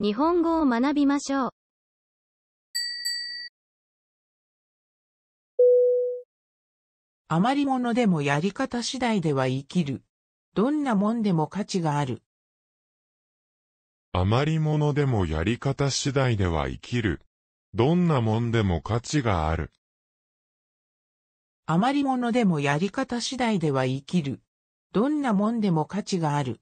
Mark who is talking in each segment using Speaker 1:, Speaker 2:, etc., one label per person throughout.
Speaker 1: 日本語を学びましょう。余り物でもやり方次第では生きる。どんなもんでも価値がある。
Speaker 2: 余り物でもやり方次第では生きる。どんなもんでも価値がある。
Speaker 1: 余り物でもやり方次第では生きる。どんなもんでも価値がある。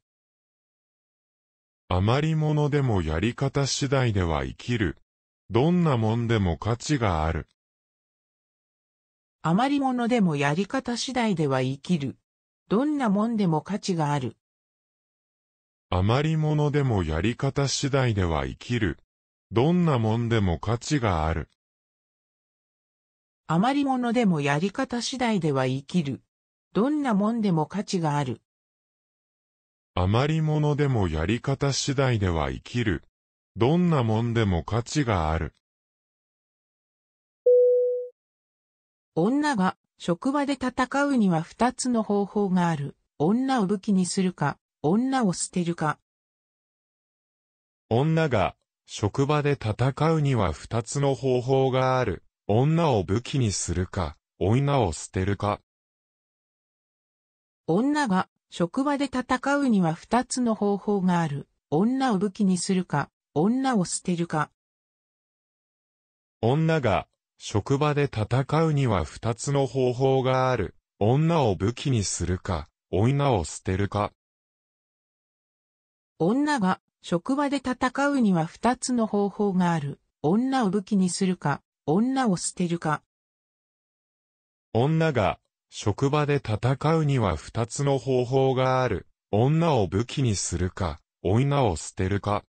Speaker 2: 余り物でもやり方次第では生きる。どんなもんでも価値がある。
Speaker 1: 余り物でもやり方次第では生きる。どんなもんでも価値がある。
Speaker 2: 余り物でもやり方次第では生きる。どんなもんでも価値がある。
Speaker 1: 余り物でもやり方次第では生きる。どんなもんでも価値がある。
Speaker 2: 余りのでもやり方次第では生きる。どんなもんでも価値がある。
Speaker 1: 女が職場で戦うには二つの方法がある。女を武器にするか、女を捨てるか。
Speaker 2: 女が職場で戦うには二つの方法がある。女を武器にするか、女を捨てるか。
Speaker 1: 女が職場で戦うには二つの方法がある。女を武器にするか、女を捨てるか。
Speaker 2: 女が、職場で戦うには二つの方法がある。女を武器にするか、女を捨てるか。
Speaker 1: 女が、職場で戦うには二つの方法がある。女を武器にするか、女を捨てるか。
Speaker 2: 女が、職場で戦うには二つの方法がある。女を武器にするか、女を捨てるか。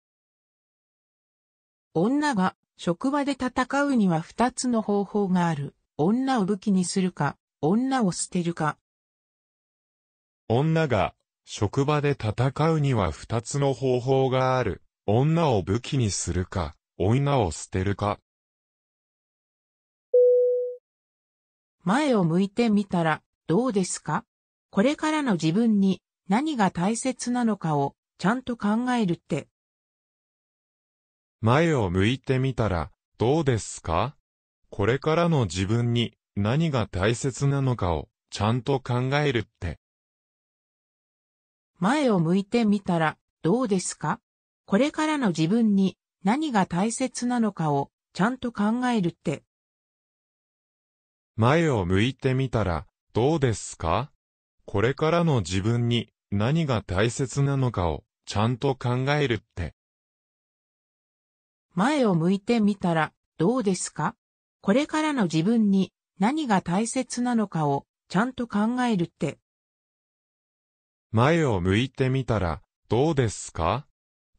Speaker 1: 女が職場で戦うには二つの方法がある。女を武器にするか、女を捨てるか。
Speaker 2: 女が職場で戦うには二つの方法がある。女を武器にするか、女を捨てるか。
Speaker 1: 前を向いてみたらどうですかこれからの自分に何が大切なのかをちゃんと考えるって。
Speaker 2: 前を向いてみたらどうですかこれからの自分に何が大切なのかをちゃんと考えるって。
Speaker 1: 前を向いてみたらどうですかこれからの自分に何が大切なのかをちゃんと考えるって。
Speaker 2: 前を向いてみたら、どうですかこれからの自分に何が大切なのかをちゃんと考えるって。
Speaker 1: 前を向いてみたらどうですかこれからの自分に何が大切なのかをちゃんと考えるって。
Speaker 2: 前を向いてみたらどうですか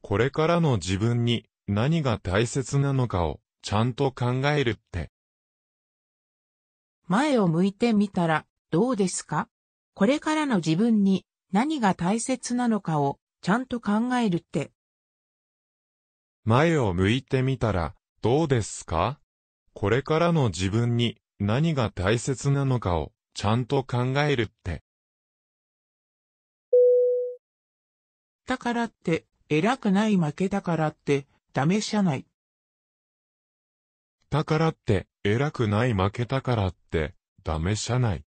Speaker 2: これからの自分に何が大切なのかをちゃんと考えるって。
Speaker 1: 前を向いてみたらどうですかこれからの自分に何が大切なのかをちゃんと考えるって。
Speaker 2: 前を向いてみたらどうですかこれからの自分に何が大切なのかをちゃんと考えるって。
Speaker 1: だからって、偉くない負けだからって、ダメじゃない。だからって、
Speaker 2: 偉くない負けたからって、ダメじゃない。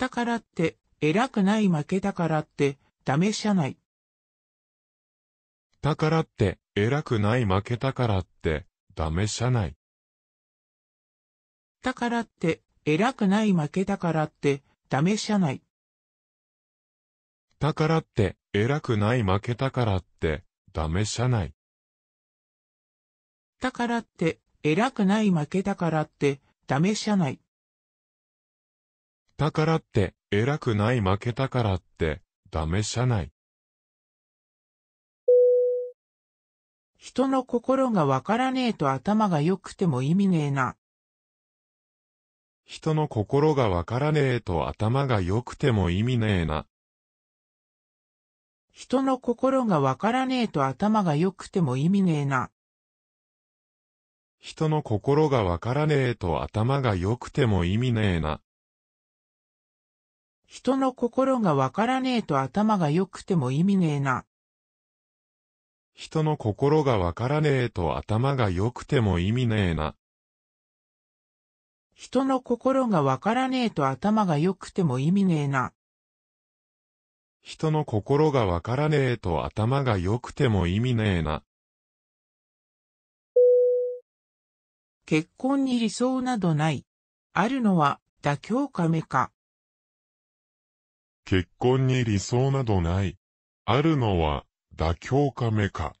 Speaker 1: だからって、偉くない負けたからって、ダメじゃない。
Speaker 2: だからって、偉くない負けたからって、ダメじゃない。
Speaker 1: だからって、偉くない負けたからって、ダメじゃない。だからっ
Speaker 2: て、偉くない負けた
Speaker 1: からって、ダメじゃない。だからって、偉くない負けたからって、ダメじゃない。だか
Speaker 2: らって、偉くない負けたからって、ダメじゃない。
Speaker 1: 人の心がわからねえと頭が良くても意味ねえな。
Speaker 2: 人の心がわからねえと頭が良くても意味ねえな。
Speaker 1: 人の心がわからねえと頭が良くても意味ねえな。人
Speaker 2: の心がわからねえと頭が良くても意味ねえな。
Speaker 1: 人の心がわからねえと頭が良くても意味ねえな。
Speaker 2: 人の心がわからねえと頭が良くても意味ねえな。
Speaker 1: 人の心がわからねえと頭が良くても意味ねえな。
Speaker 2: 人の心がわからねえと頭
Speaker 1: が良くても意味ねえな。結婚に理想などない。あるのは妥協かめか。
Speaker 2: 結婚に理想などない。あるのは妥協かめか。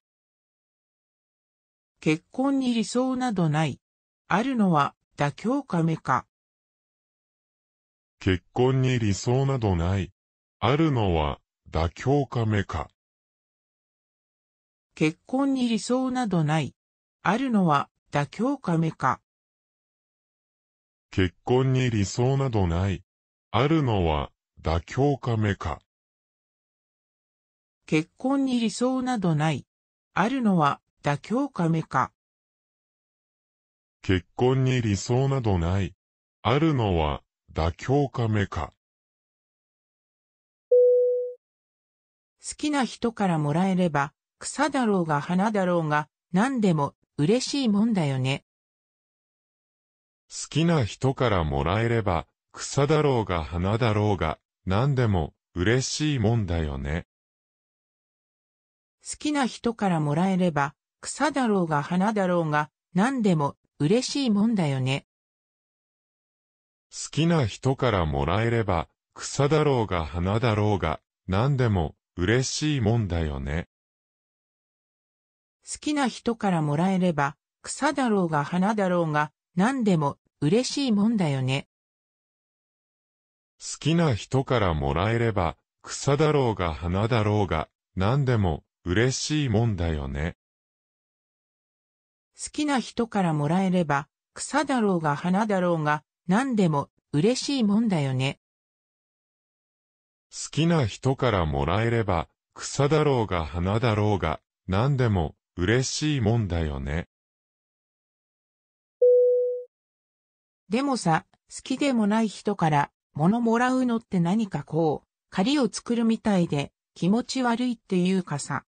Speaker 1: 結婚に理想などない。あるのは妥協かめか。結婚に理想などない。あるのは妥協かめか。結婚に理想などない。あるのは妥協かめか。
Speaker 2: 結婚に理想などない。あ
Speaker 1: るのは妥協かめか。結婚に理想などない。あるのは妥協かめか。
Speaker 2: 結婚に理想などない。あるのは妥協かめか。
Speaker 1: 好きな人からもらえれば、草だろうが花だろうが、何でも嬉しいもんだよね。
Speaker 2: 好きな人からもらえれば、草だろうが花だろうが、何でも嬉しいもんだよね。
Speaker 1: 好きな人からもらえれば、草だろうが花だろうが、何でも嬉しいもんだよね。
Speaker 2: 好きな人からもらえれば、草だろうが花だろうが、何でも嬉しいもんだよね。
Speaker 1: 好きな人からもらえれば、草だろうが花だろうが、何でも嬉しいもんだよね。
Speaker 2: 好きな人からもらえれば、草だろうが花だろうが、何でも嬉しいもんだよね。
Speaker 1: 好きな人からもらえれば、草だろうが花だろうが、何でも嬉しいもんだよね。
Speaker 2: 好きな人からもらえれば、草だろうが花だろうが、何でも嬉しいもんだよね。
Speaker 1: でもさ、好きでもない人から物もらうのって何かこう、借りを作るみたいで気持ち悪いっていうかさ。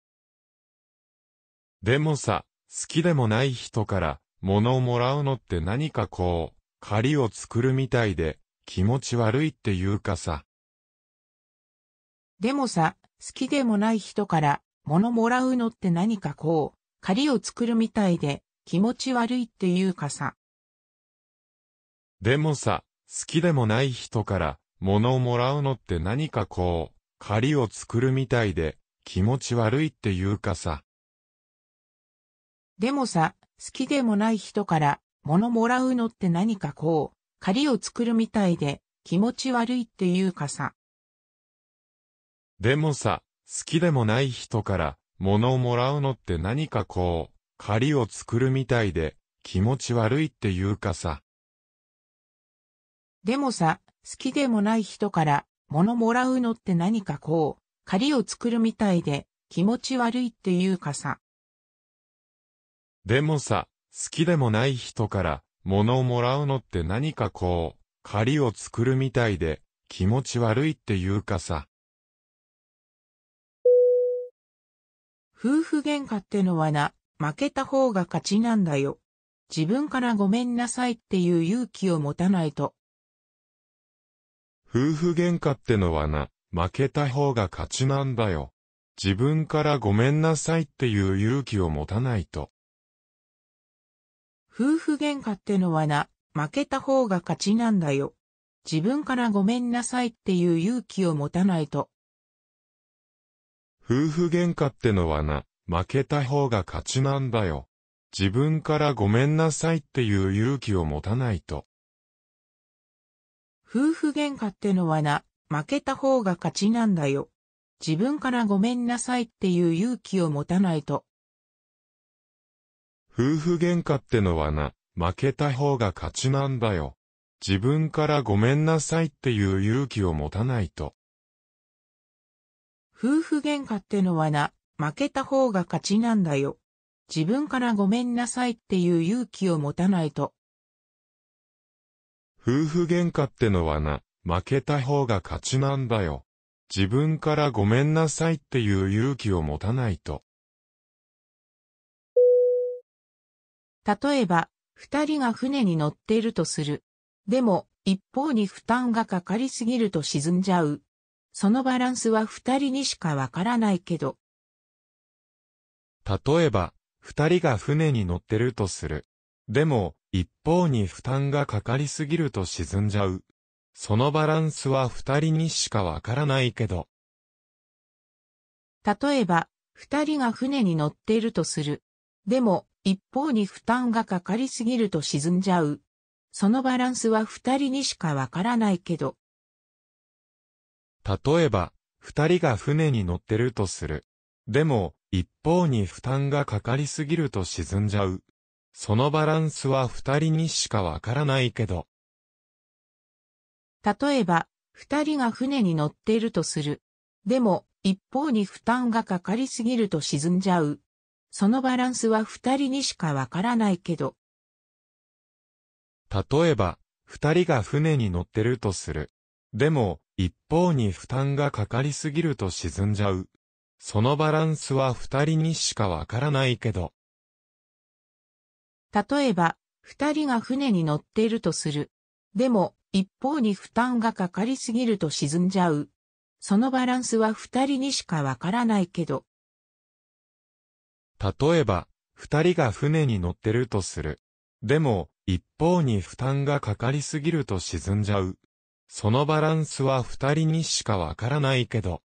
Speaker 2: でもさ、好きでもない人から物をもらうのって何かこう、借りを作るみたいで気持ち悪いっていうかさ。
Speaker 1: でもさ、好きでもない人から物もらうのって何かこう、借りを作るみたいで、気持ち悪いっていうかさ。
Speaker 2: でもさ、好きでもない人から物をもらうのって何かこう、借りを作るみたいで気持ち悪いっていうかさ。
Speaker 1: でもさ、好きでもない人から物もらうのって何かこう、借りを作るみたいで気持ち悪いっていうかさ。
Speaker 2: でもさ、好きでもない人から物をもらうのって何かこう、仮を作るみたいで、気持ち悪いっていうかさ。
Speaker 1: でもさ、好きでもない人から物もらうのって何かこう、仮を作るみたいで気持ち悪いっていうかさ。
Speaker 2: でもさ、好きでもない人から物をもらうのって何かこう、仮を作るみたいで気持ち悪いっていうかさ。
Speaker 1: 夫婦喧嘩ってのはな、負けた方が勝ちなんだよ。自分からごめんなさいっていう勇気を持たないと。
Speaker 2: 夫婦喧嘩ってのはな、負けた方が勝ちなんだよ。自分からごめんなさいっていう勇気を持たないと。
Speaker 1: 夫婦喧嘩ってのはな、負けた方が勝ちなんだよ。自分からごめんなさいっていう勇気を持たないと。
Speaker 2: 夫婦喧嘩ってのはな、負けた方が勝ちなんだよ。自分からごめんなさいっていう勇気を持たないと。
Speaker 1: 夫婦喧嘩ってのはな、負けた方が勝ちなんだよ。自分からごめんなさいっていう勇気を持たないと。
Speaker 2: 夫婦喧嘩ってのはな、負けた方が勝ちなんだよ。自分からごめんなさいっていう勇気を持たないと。
Speaker 1: 夫婦喧嘩ってのはな、負けた方が勝ちなんだよ。自分からごめんなさいっていう勇気を持たないと。
Speaker 2: 夫婦喧嘩ってのはな、負けた方が勝ちなんだよ。自分からごめんなさいっていう勇気を持たない
Speaker 1: と。例えば、二人が船に乗っているとする。でも、一方に負担がかかりすぎると沈んじゃう。そのバランスは二人にしかわからないけど。
Speaker 2: 例えば、二人が船に乗ってるとする。でも、一方に負担がかかりすぎると沈んじゃう。そのバランスは二人にしかわからないけど。
Speaker 1: 例えば、二人が船に乗っているとする。でも、一方に負担がかかりすぎると沈んじゃう。そのバランスは二人にしかわからないけど。
Speaker 2: 例えば、二人が船に乗ってるとする。でも、一方に負担がかかりすぎると沈んじゃう。そのバランスは二人にしかわからないけど。
Speaker 1: 例えば、二人が船に乗っているとする。でも、一方に負担がかかりすぎると沈んじゃう。そのバランスは二人にしかわからないけど。
Speaker 2: 例えば、二人が船に乗ってるとする。でも、一方に負担がかかりすぎると沈んじゃう。そのバランスは二人にしかわからないけど。
Speaker 1: 例えば、二人が船に乗っているとする。でも、一方に負担がかかりすぎると沈んじゃう。そのバランスは二人にしかわからないけど。
Speaker 2: 例えば、二人が船に乗ってるとする。でも、一方に負担がかかりすぎると沈んじゃう。そのバランスは二人にしかわからないけど。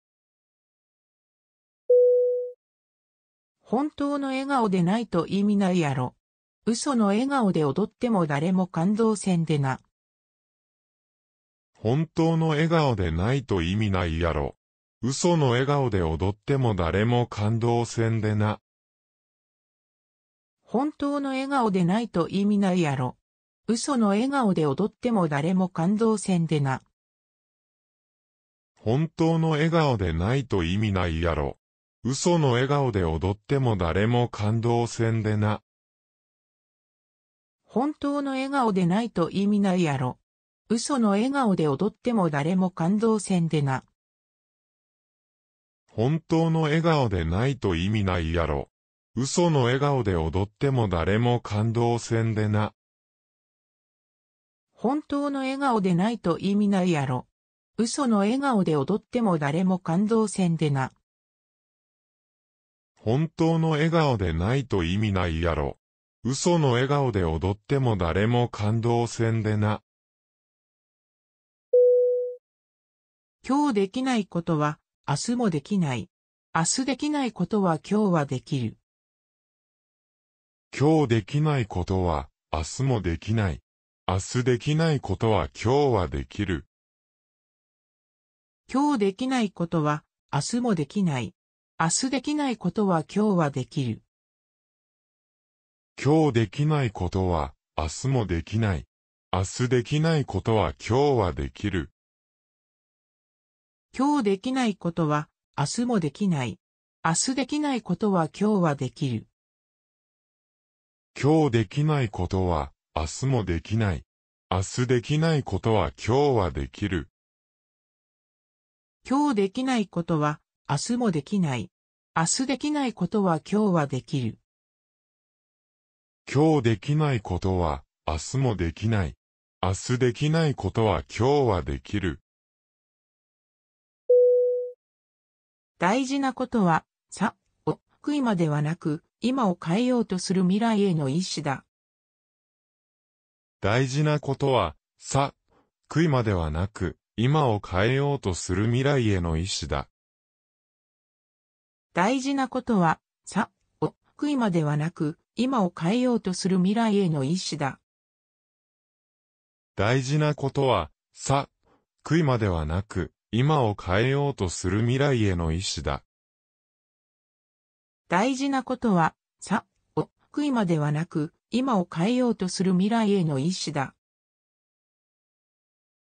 Speaker 1: 本当の笑顔でないと意味ないやろ。嘘の笑顔で踊っても誰も感動せんでな。
Speaker 2: 本当の笑顔でないと意味ないやろ。嘘の笑顔で踊っても誰も感動せんでな。
Speaker 1: 本当の笑顔でないと意味ないやろ。嘘の笑顔で踊っても誰も感動せんでな。
Speaker 2: 本当の笑顔でないと意味ないやろ。嘘の笑顔で踊っても誰も感動せんでな。
Speaker 1: 本当の笑顔でないと意味ないやろ。嘘の笑顔で踊っても誰も感動せんでな。
Speaker 2: 本当の笑顔でないと意味ないやろ。嘘の笑顔で踊っても誰も感動せんでな。
Speaker 1: 本当の笑顔でないと意味ないやろ。嘘の笑顔で踊っても誰も感動せんでな。
Speaker 2: 本当の笑顔でないと意味ないやろ。嘘の笑顔で踊っても誰も感動せんでな。
Speaker 1: 今日できないことは明日もできない。明日できないことは今日はできる。
Speaker 2: 今日できないことは明日もできない。明日できないことは今日はできる。
Speaker 1: 今日できないことは明日もできない。明日できないことは今日はできる。
Speaker 2: 今日できないことは明日もできない。明日できないことは今日はできる。
Speaker 1: 今日できないことは明日もできない。明日できないことは今日はできる。
Speaker 2: 今日できないことは明日もできない。明日できないことは今日はできる。
Speaker 1: 今日できないことは明日もできない。明日できないことは今日はできる。
Speaker 2: 今日できないことは明日もできない。明日できないことは今日はできる。
Speaker 1: 大事なことは、さ、お、悔いまではなく、今を変えようとする未来への意志だ。
Speaker 2: 大事なことは、さ、悔いまではなく、今を変えようとする未来への意志だ。
Speaker 1: 大事なことは、さ、お、悔いまではなく、今を変えようとする未来への意志だ。
Speaker 2: 大事なことは、さ、悔いまではなく、今を変えようとする未来への意志だ。
Speaker 1: 大事なことは、さ、お、悔いまではなく、今を変えようとする未来への意志だ。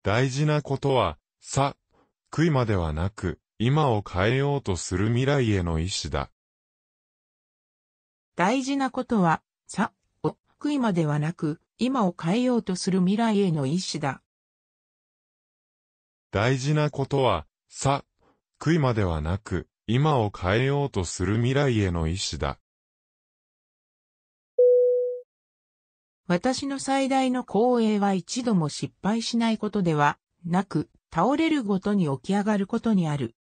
Speaker 2: 大事なことは、さ、悔いまではなく、今を変えようとする未来への意志だ。
Speaker 1: 大事なことは、さ、お、悔いまではなく、今を変えようとする未来への意志だ。
Speaker 2: 大事なことは、さ、悔いまではなく、今を変えようとする未来への意志だ。
Speaker 1: 私の最大の光栄は一度も失敗しないことではなく、倒れるごとに起き上がることにある。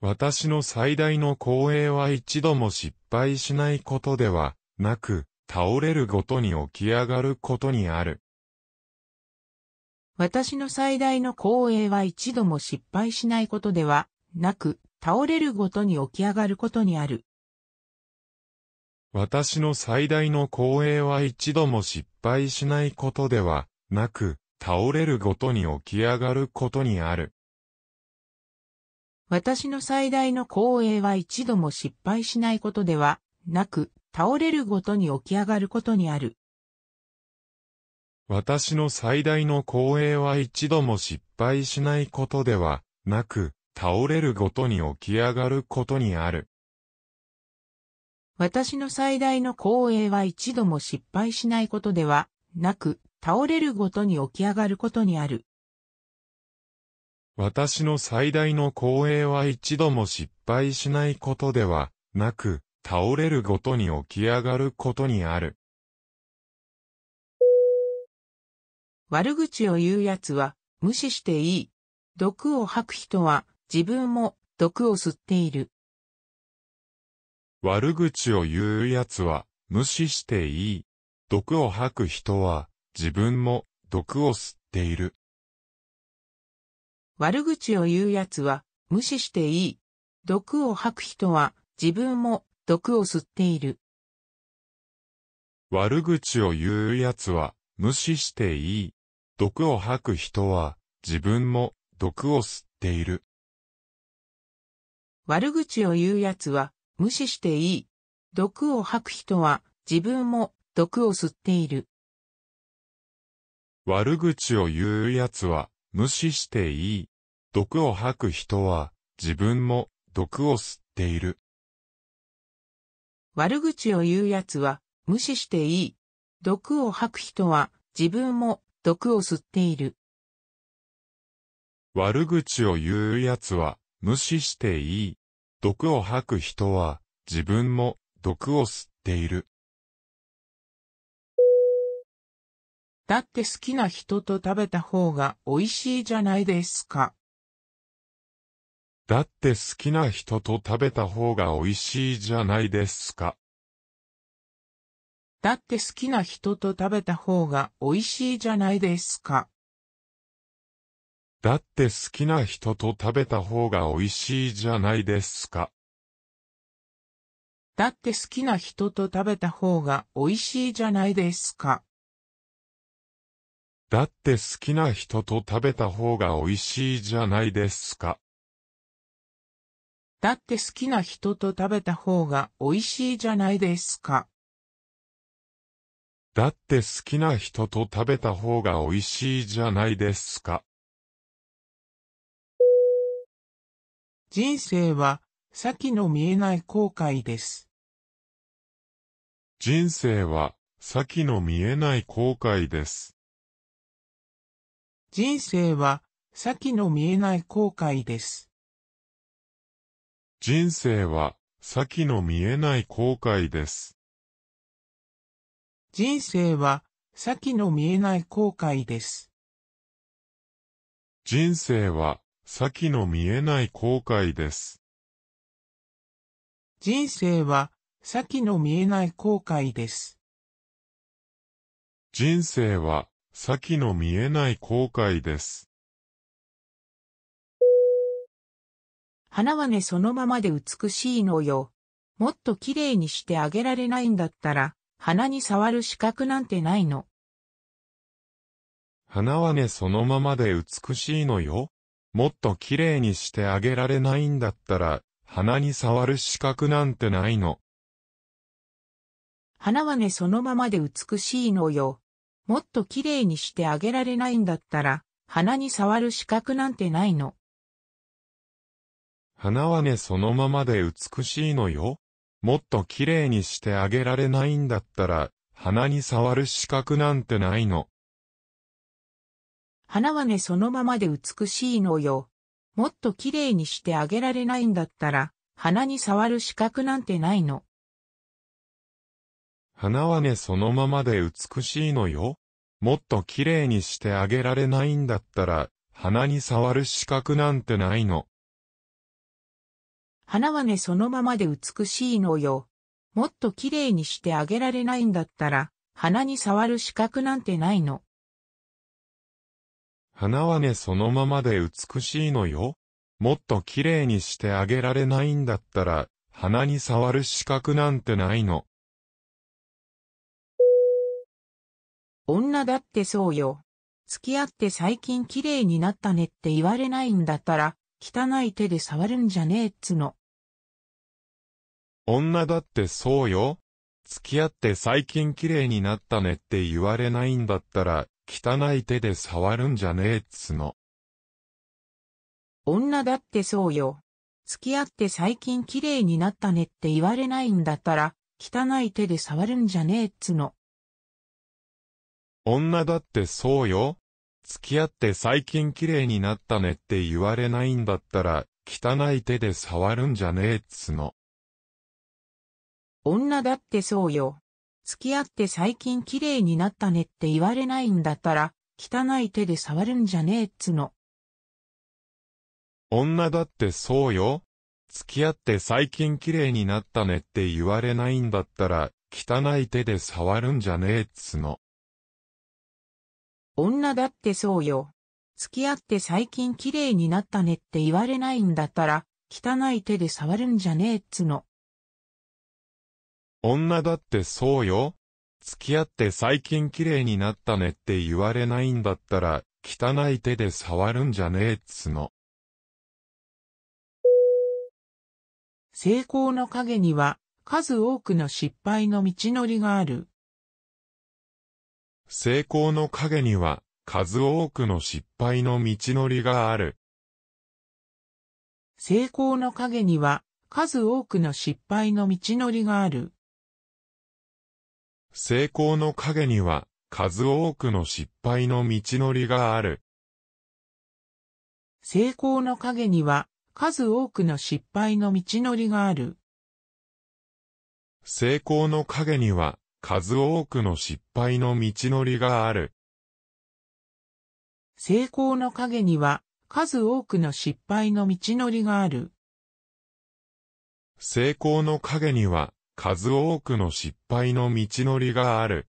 Speaker 2: 私の最大の光栄は一度も失敗しないことではなく、倒れるごとに起き上がることにある。
Speaker 1: 私の最大の光栄は一度も失敗しないことではなく、倒れるごとに起き上がることにある。
Speaker 2: 私の最大の光栄は一度も失敗しないことではなく、倒れるごとに起き上がるこ
Speaker 1: とにある。私の最大の光栄は一度も失敗しないことではなく、倒れるごとに起き上がることにある。
Speaker 2: 私の最大の光栄は一度も失敗しないことではなく、倒れるごとに起き上がることにある。
Speaker 1: 私の最大の光栄は一度も失敗しないことではなく、倒れるごとに起き上がることにある。
Speaker 2: 私の最大の光栄は一度も失敗しないことではなく、倒れるごとに起き上がることにある。
Speaker 1: 悪口を言う奴は無視していい。毒を吐く人は自分も毒を吸っている。
Speaker 2: 悪口を言う奴は無視していい。毒を吐く人は自分も毒を吸っている。
Speaker 1: 悪口を言う奴は無視していい。毒を吐く人は自分も毒を吸っている。
Speaker 2: 悪口を言う奴は無視していい。毒を吐く人は自分も毒を吸っている。
Speaker 1: 悪口を言う奴は無視していい。毒を吐く人は自分も毒を吸っている。
Speaker 2: 悪口を言う奴は無視していい。毒を吐く人は自分も毒を吸っている。
Speaker 1: 悪口を言う奴は無視していい。毒を吐く人は自分も毒を吸っている。
Speaker 2: 悪口を言う奴は無視していい。毒を吐く人は、自分も毒を吸っている。
Speaker 1: だって好きな人と食べた方が美味しいじゃないですか。
Speaker 2: だって好きな人と食べた方が美味しいじゃないですか。
Speaker 1: だって好きな人と食べた方が美味しいじゃないですか。
Speaker 2: だって好きな人と食べた方が美味しいじゃないですか。
Speaker 1: だって好きな人と食べた方が美味しいじゃないですか。
Speaker 2: だって好きな人と食べた方が美味しいじゃないですか。
Speaker 1: だって好きな人と食べた方が美味しいじゃないですか。
Speaker 2: だって好きな人と食べた方が美味しいじゃないですか。
Speaker 1: 人生は先の見えない後悔です。
Speaker 2: 人生は先の見えない後悔です。
Speaker 1: 人生は先の見えない後悔です。
Speaker 2: 人生は先の見えない後悔です。
Speaker 1: 人生は先の見えない後悔です。
Speaker 2: 人生は先の見えない後悔です。
Speaker 1: 人生は先の見えない後悔です。
Speaker 2: 人生は先の見えない後悔です。
Speaker 1: 花はねそのままで美しいのよ。もっと綺麗にしてあげられないんだったら、花に触る資格なんてないの。
Speaker 2: 花はねそのままで美しいのよ。もっと綺麗にしてあげられないんだったら、鼻に触る資格なんてないの。
Speaker 1: 花はねそのままで美しいのよ。もっと綺麗にしてあげられないんだったら、鼻に触る資格なんてないの。
Speaker 2: 花はねそのままで美しいのよ。もっと綺麗にしてあげられないんだったら、鼻に触る資格なんてないの。
Speaker 1: 花はねそのままで美しいのよ。もっと綺麗にしてあげられないんだったら、花に触る資格なんてないの。
Speaker 2: 花はねそのままで美しいのよ。もっと綺麗にしてあげられないんだったら、花に触る資格なんてないの。
Speaker 1: 花はねそのままで美しいのよ。もっと綺麗にしてあげられないんだったら、花に触る資格なんてないの。
Speaker 2: 花はねそのままで美しいのよ。もっと綺麗にしてあげられないんだったら、花に触る資格なんてないの。
Speaker 1: 女だってそうよ。付き合って最近綺麗になったねって言われないんだったら、汚い手で触るんじゃねえっつの。
Speaker 2: 女だってそうよ。付き合って最近綺麗になったねって言われないんだったら、汚い手で触るんじゃねえっつの。
Speaker 1: 女だってそうよ。付き合って最近綺麗になったねって言われないんだったら、汚い手で触るんじゃねえっつの。
Speaker 2: 女だってそうよ。付き合って最近綺麗になったねって言われないんだったら、汚い手で触るんじゃねえっつの。
Speaker 1: 女だってそうよ。付き合って最近綺麗になったねって言われないんだったら、汚い手で触るんじゃねえっつの。
Speaker 2: 女だってそうよ。付き合って最近綺麗になったねって言われないんだったら、汚い手で触るんじゃねえっつの。
Speaker 1: 女だってそうよ。付き合って最近綺麗になったねって言われないんだったら、汚い手で触るんじゃねえっつの。
Speaker 2: 女だってそうよ。付き合って最近綺麗になったねって言われないんだったら、汚い手で触るんじゃねえっ
Speaker 1: つの。成功の陰には、数多くの失敗の道のりがある。
Speaker 2: 成功の陰には、数多くの失敗の道のりがある。
Speaker 1: 成功の陰には、数多くの失敗の道のりがある。
Speaker 2: 成功の陰には、数多くの失敗の道のりがある。
Speaker 1: 成功の陰には、数多くの失敗の道のりがある。
Speaker 2: 成功の陰には、数多くの失敗の道のりがある。
Speaker 1: 成功の陰には、数多くの失敗の道のりがある。
Speaker 2: 成功の陰には、数多くの失敗の道のりがある。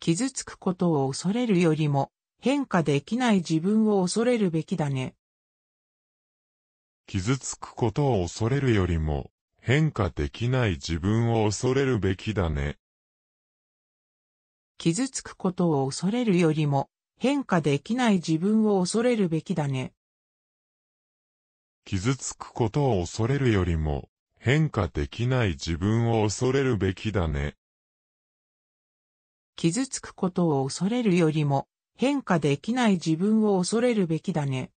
Speaker 1: 傷つくことを恐れるよりも、変化できない自分を恐れるべきだね。
Speaker 2: 傷つくことを恐れるよりも、変化できない自分を恐れるべきだね。
Speaker 1: 傷つくことを恐れるよりも、変化できない自分を恐れるべきだね。
Speaker 2: 傷つくことを恐れるよりも、変化できない自分を恐れるべきだ
Speaker 1: ね。傷つくことを恐れるよりも、変化できない自分を恐れるべきだね。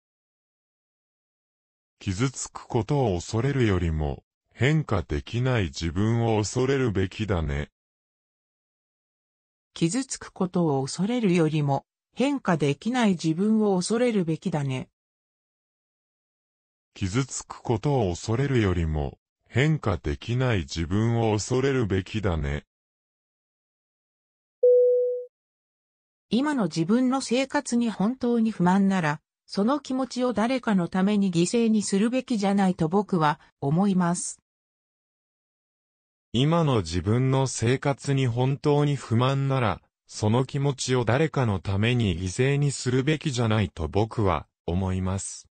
Speaker 2: 傷つくことを恐れるよりも、変化できない自分を恐れるべきだね。
Speaker 1: 傷つくことを恐れるよりも、変化できない自分を恐れるべきだね。
Speaker 2: 傷つくことを恐れるよりも、変化できない自分を恐れるべきだね。
Speaker 1: 今の自分の生活に本当に不満なら、その気持ちを誰かのために犠牲にするべきじゃないと僕は思います。
Speaker 2: 今の自分の生活に本当に不満なら、その気持ちを誰かのために犠牲にするべきじゃないと僕は思います。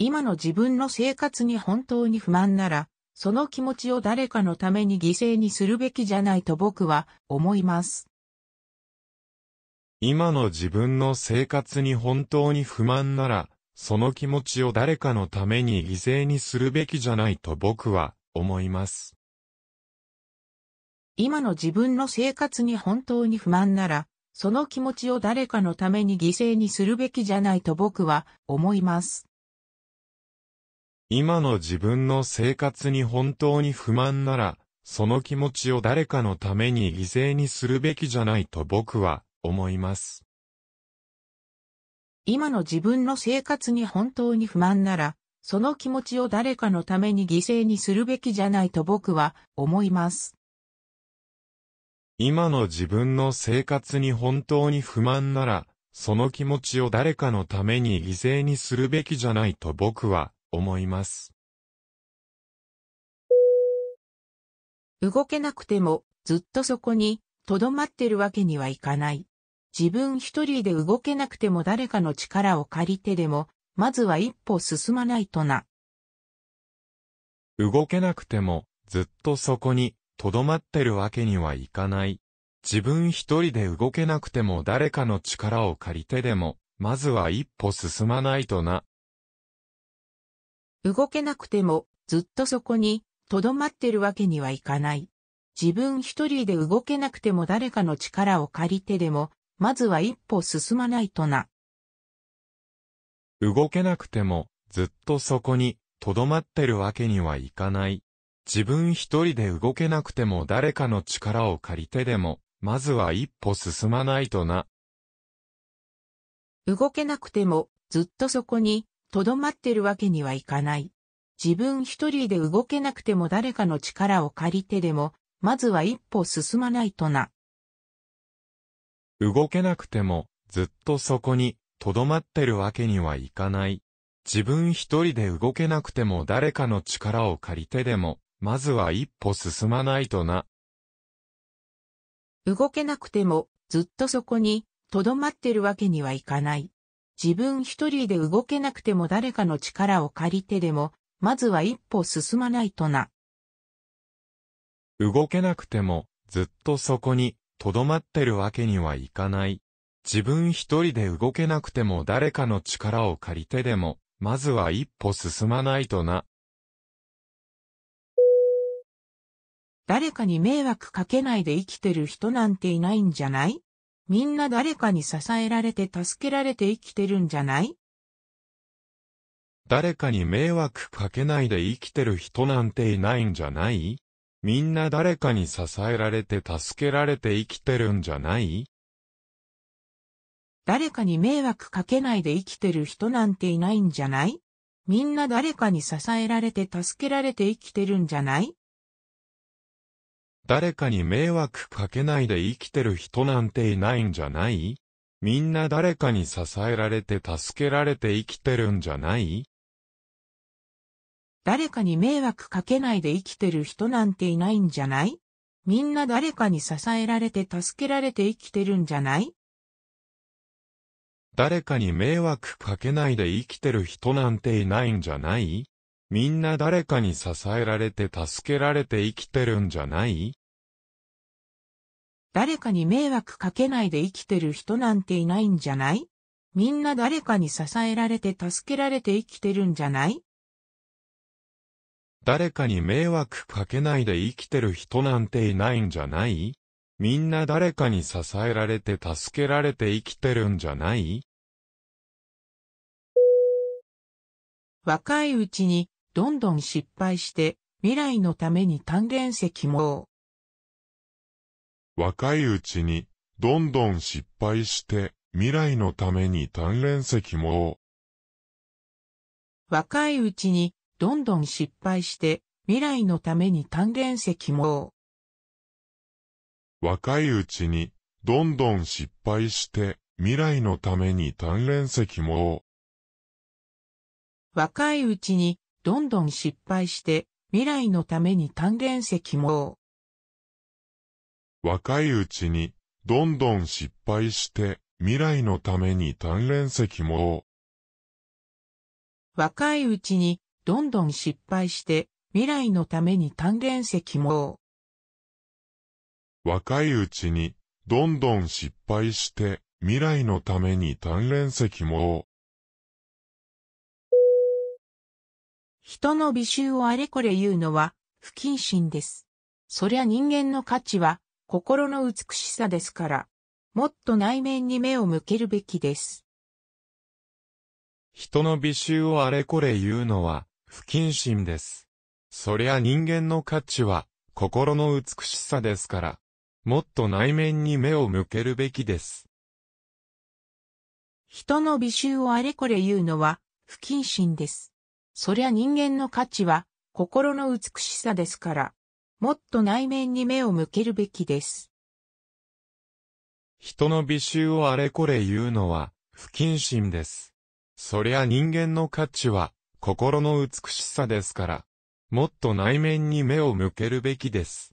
Speaker 1: 今の自分の生活に本当に不満なら、その気持ちを誰かのために犠牲にするべきじゃないと僕は思います。
Speaker 2: 今の自分の生活に本当に不満なら、その気持ちを誰かのために犠牲にするべきじゃないと僕は思います。
Speaker 1: 今の自分の生活に本当に不満なら、その気持ちを誰かのために犠牲にするべきじゃないと僕は思います。
Speaker 2: 今の自分の生活に本当に不満なら、その気持ちを誰かのために犠牲にするべきじゃないと僕は思いま
Speaker 1: す。今の自分の生活に本当に不満なら、その気持ちを誰かのために犠牲にするべきじゃないと僕は思います。
Speaker 2: 今の自分の生活に本当に不満なら、その気持ちを誰かのために犠牲にするべきじゃないと僕
Speaker 1: は思います。動けなくてもずっとそこにとどまってるわけにはいかない。自分一人で動けなくても誰かの力を借りてでも、まずは一歩進まないとな。
Speaker 2: 動けなくてもずっとそこにとどまってるわけにはいかない。自分一人で動けなくても誰かの力を借りてでも、まずは一歩進まないとな。
Speaker 1: 動けなくても、ずっとそこに、とどまってるわけにはいかない。自分一人で動けなくても誰かの力を借りてでも、まずは一歩進まないとな。
Speaker 2: 動けなくても、ずっとそこに、とどまってるわけにはいかない。自分一人で動けなくても誰かの力を借りてでも、まずは一歩進まないとな。
Speaker 1: 動けなくても、ずっとそこに、とどまってるわけにはいかない。自分一人で動けなくても誰かの力を借りてでも、まずは一歩進まないとな。
Speaker 2: 動けなくても、ずっとそこに、とどまってるわけにはいかない。自分一人で動けなくても誰かの力を借りてでも、まずは一歩進まないとな。
Speaker 1: 動けなくても、ずっとそこに、とどまってるわけにはいかない。自分一人で動けなくても誰かの力を借りてでも、まずは一歩進まないとな。
Speaker 2: 動けなくても、ずっとそこに、留まってるわけにはいかない。自分一人で動けなくても誰かの力を借りてでも、まずは一歩進まないとな。
Speaker 1: 誰かに迷惑かけないで生きてる人なんていないんじゃないみんな誰かに支えられて助けられて生きてるんじゃない
Speaker 2: 誰かに迷惑かけないで生きてる人なんていないんじゃないみんな誰かに支えられて助けられて生きてるんじゃない
Speaker 1: 誰かに迷惑かけないで生きてる人なんていないんじゃないみんな誰かに支えられて助けられて生きてるんじゃない
Speaker 2: 誰かに迷惑かけないで生きてる人なんていないんじゃないみんな誰かに支えられて助けられて生きてるんじゃない
Speaker 1: 誰かに迷惑かけないで生きてる人なんていないんじゃないみんな誰かに支えられて助けられて生きてるんじゃない
Speaker 2: 誰かに迷惑かけないで生きてる人なんていないんじゃないみんな誰かに支えられて助けられて生きてるんじゃない
Speaker 1: 誰かに迷惑かけないで生きてる人なんていないんじゃないみんな誰かに支えられて助けられて生きてるんじゃない
Speaker 2: 誰かに迷惑かけないで生きてる人なんていないんじゃないみんな誰かに支えられて助けられて生きてるんじゃない
Speaker 1: 若いうちにどんどん失敗して未来のために鍛錬石も
Speaker 2: 若いうちに、どんどん失敗して、
Speaker 1: 未来のため
Speaker 2: に鍛錬席。も。
Speaker 1: 若いうちに、どんどん失敗して、未来のために鍛錬席。も。
Speaker 2: 若いうちに、どんどん失敗して、未来のために鍛錬席。も。
Speaker 1: 若いうちに、どんどん失敗して、未来のために鍛錬席。も。
Speaker 2: 若いうちに、どんどん失敗して、未来のために鍛錬石も。
Speaker 1: 若いうちに、どんどん失敗して、未来のために鍛錬石も。
Speaker 2: 若いうちに、どんどん失敗して、未来のために鍛錬石も。
Speaker 1: 人の美醜をあれこれ言うのは、不謹慎です。そりゃ人間の価値は、心の美しさですから、もっと内面に目を向けるべきです。
Speaker 2: 人の美醜をあれこれ言うのは、不謹慎です。そりゃ人間の価値は、心の美しさですから、もっと内面に目を向けるべきです。
Speaker 1: 人の美醜をあれこれ言うのは、不謹慎です。そりゃ人間の価値は、心の美しさですから、もっと内面に目を向けるべきです。
Speaker 2: 人の美醜をあれこれ言うのは、不謹慎です。そりゃ人間の価値は、心の美しさですから、もっと内面に目を向けるべきです。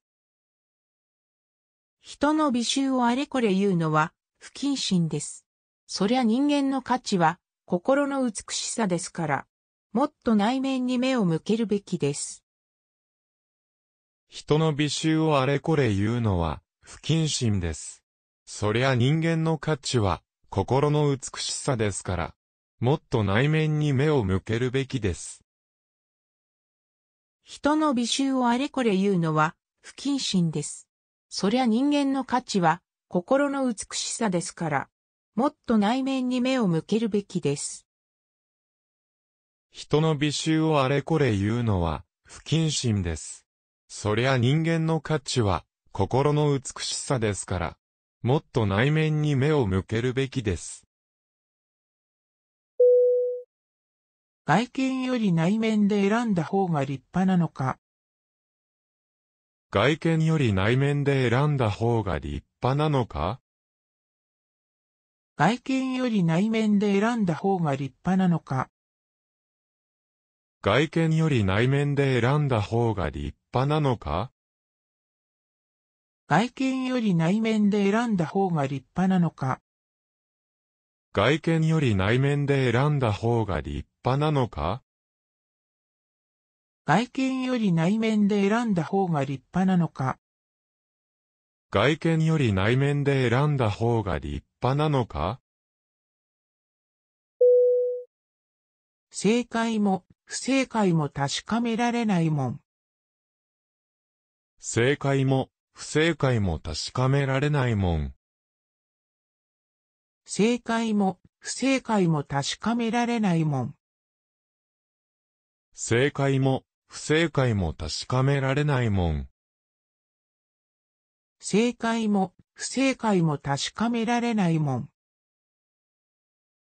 Speaker 1: 人の美醜をあれこれ言うのは、不謹慎です。そりゃ人間の価値は、心の美しさですから、もっと内面に目を向けるべきです。
Speaker 2: 人の美醜をあれこれ言うのは、不謹慎です。そりゃ人間の価値は、心の美しさですから、もっと内面に目を向けるべきです。
Speaker 1: 人の美醜をあれこれ言うのは、不謹慎です。そりゃ人間の価値は、心の美しさですから、もっと内面に目を向けるべきです。
Speaker 2: 人の美醜をあれこれ言うのは、不謹慎です。そりゃ人間の価値は、心の美しさですから、もっと内面に目を向けるべきです。
Speaker 1: 外見より内面で選んだ方が立派なのか。
Speaker 2: 外見より内面で選んだ方が立派なのか
Speaker 1: 外見より内面で選んだ方が立派なのか
Speaker 2: 外見より内面で選んだ方が立ぱなのか
Speaker 1: 外見より内面で選んだ方が立派なのか
Speaker 2: 外見より内面で選んだ方が立派なのか
Speaker 1: 外見より内面で選んだ方が立派なのか
Speaker 2: 外見より内面で選んだ方が立派なのか
Speaker 1: 正解も不正解も確かめられないもん。
Speaker 2: 正解も不正解も確かめられないもん。
Speaker 1: 正解も不正解も確かめられないもん。
Speaker 2: 正解も不正解も確かめられないもん。
Speaker 1: 正解も不正解も確かめられないもん。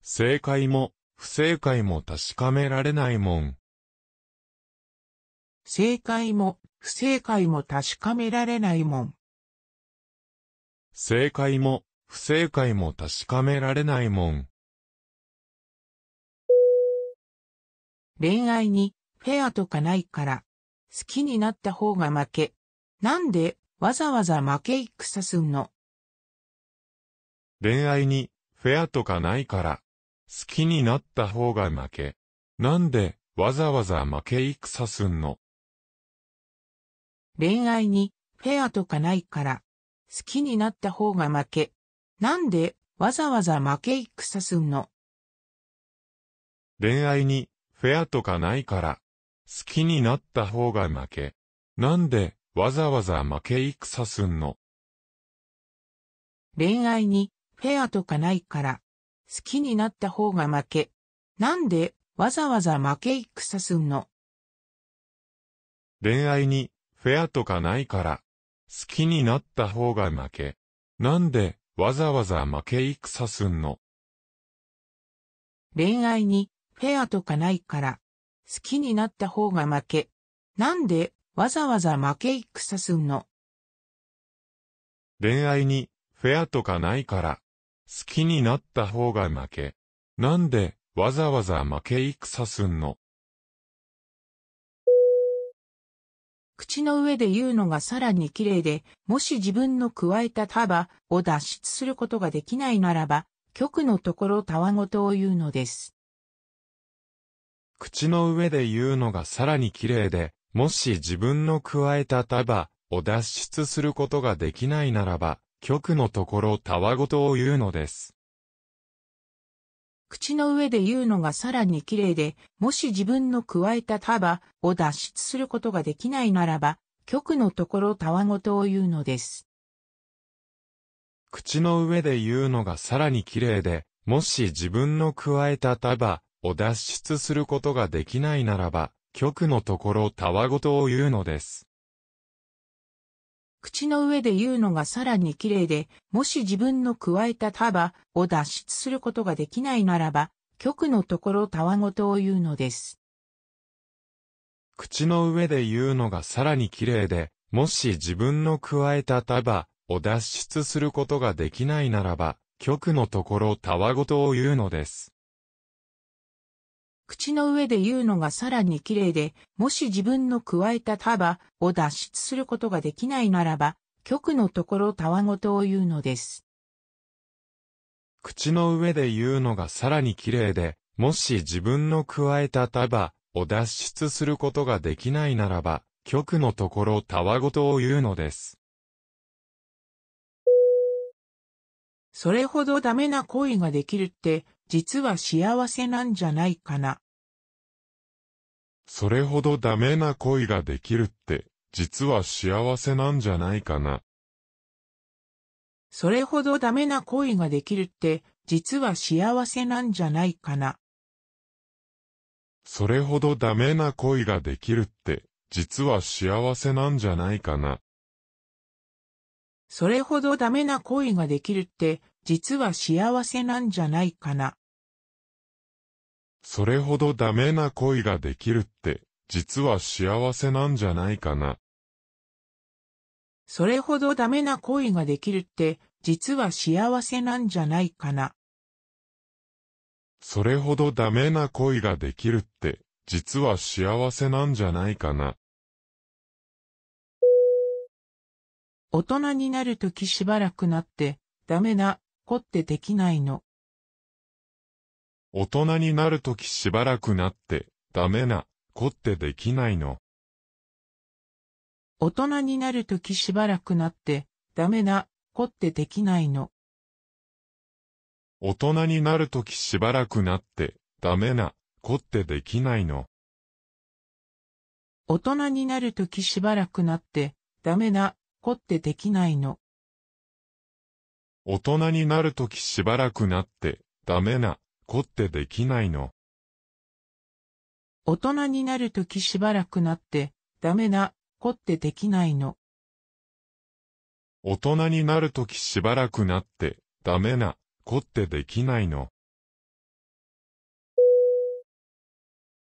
Speaker 2: 正解も不正解も確かめられないもん。
Speaker 1: 正解も不正解も確かめられないもん。
Speaker 2: 正解も、不正解も確かめられないもん。
Speaker 1: 恋愛に、フェアとかないから、好きになった方が負け。なんで、わざわざ負け戦すんの
Speaker 2: 恋愛に、フェアとかないから、好きになった方が負け。なんで、わざわざ負け戦すんの
Speaker 1: 恋愛にフェアとかないから、好きになった方が負け。なんでわざわざ負け戦すんの
Speaker 2: 恋愛にフェアとかないから、好きになった方が負け。なんでわざわざ負け戦すんの
Speaker 1: 恋愛にフェアとかないから、好きになった方が負け。なんでわざわざ負け戦すんの
Speaker 2: 恋愛にフェアとかないから。好きになった方が負け。なんで、わざわざ負け戦すんの
Speaker 1: 恋愛に、フェアとかないから。好きになった方が負け。なんで、わざわざ負け戦すんの
Speaker 2: 恋愛に、フェアとかないから。好きになった方が負け。なんで、わざわざ負け戦すんの
Speaker 1: 口の上で言うのがさらに綺麗で、もし自分の加えた束を脱出することができないならば、極のところたわごとを言うのです。
Speaker 2: 口の上で言うのがさらに綺麗で、もし自分の加えた束を脱出することができないならば、極のところたわごとを言うのです。
Speaker 1: 口の上で言うのがさらに綺麗で、もし自分の加えた束を脱出することができないならば、極のところたわごとを言うのです。
Speaker 2: 口の上で言うのがさらに綺麗で、もし自分の加えた束を脱出することができないならば、極のところたわごとを言うのです。
Speaker 1: 口の上で言うのがさらに綺麗で、もし自分の加えた束を脱出することができないならば、極のところたわごとを言うのです。
Speaker 2: 口の上で言うのがさらに綺麗で、もし自分の加えた束を脱出することができないならば、極のところたわごとを言うのです。
Speaker 1: 口の上で言うのがさらに綺麗で、もし自分の加えた束を脱出することができないならば、極のところたわごとを言うのです。
Speaker 2: 口の上で言うのがさらに綺麗で、もし自分の加えた束を脱出することができないならば、極のところたわごとを言うのです。
Speaker 1: それほどダメな行為ができるって実は幸せなんじゃないかな。
Speaker 2: それほどダメな恋ができるって、実は幸せなんじゃないかな。
Speaker 1: それほどダメな恋ができるって、実は幸せなんじゃないかな。
Speaker 2: それほどダメな恋ができるって、実は幸せなんじゃないかな。
Speaker 1: それほどダメな恋ができるって、実は幸せなんじゃないかな。
Speaker 2: それほどダメな恋ができるって、実は幸せなんじゃないかな。
Speaker 1: それほどダメな恋ができるって、実は幸せなんじゃないかな。
Speaker 2: それほどダメな恋ができるって、実は幸せなんじゃないかな。
Speaker 1: 大人になるときしばらくなって、ダメな、子ってできないの。
Speaker 2: 大人になるときしばらくなって、ダメな、子ってできないの。
Speaker 1: 大人になるときしばらくなって、ダメな、子ってできないの。
Speaker 2: 大人になるときしばらくなって、ダメな、子ってできないの。
Speaker 1: 大人になるときしばらくなって、ダメな、子ってできないの。
Speaker 2: 大人になるときしばらくなって、ダメな、こってできないの。
Speaker 1: 大人になるときしばらくなって、ダメな、こってできないの。
Speaker 2: 大人になるときしばらくなって、ダメな、こってできないの。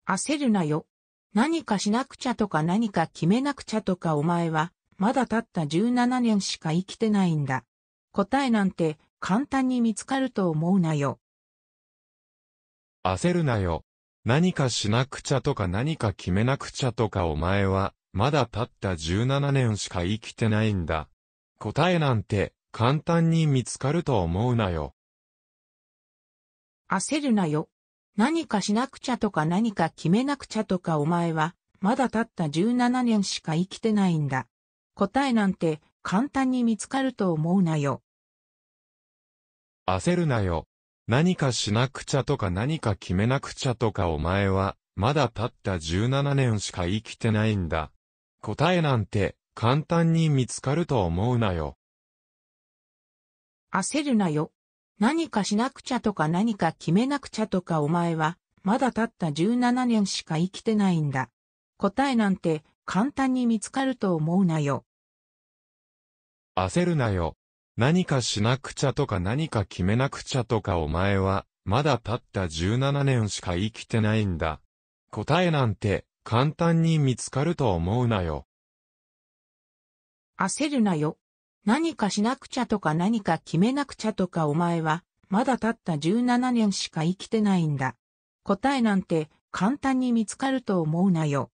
Speaker 1: 焦るなよ。何かしなくちゃとか何か決めなくちゃとかお前は、まだたった17年しか生きてないんだ。答えなんて簡単に見つかると思うなよ。
Speaker 2: 焦るなよ。何かしなくちゃとか何か決めなくちゃとかお前は、まだたった17年しか生きてないんだ。答えなんて、簡単に見つかると思うなよ。
Speaker 1: 焦るなよ。何かしなくちゃとか何か決めなくちゃとかお前は、まだたった17年しか生きてないんだ。答えなんて簡単に見つかると思うなよ。
Speaker 2: 焦るなよ。何かしなくちゃとか何か決めなくちゃとかお前は、まだたった17年しか生きてないんだ。答えなんて、簡単に見つかると思うなよ。
Speaker 1: 焦るなよ。何かしなくちゃとか何か決めなくちゃとかお前は、まだたった17年しか生きてないんだ。答えなんて簡単に見つかると思うなよ。
Speaker 2: 焦るなよ。何かしなくちゃとか何か決めなくちゃとかお前は、まだたった17年しか生きてないんだ。答えなんて、簡単に見つかると思うなよ。
Speaker 1: 焦るなよ。何かしなくちゃとか何か決めなくちゃとかお前は、まだたった17年しか生きてないんだ。答えなんて、簡単に見つかると思うなよ。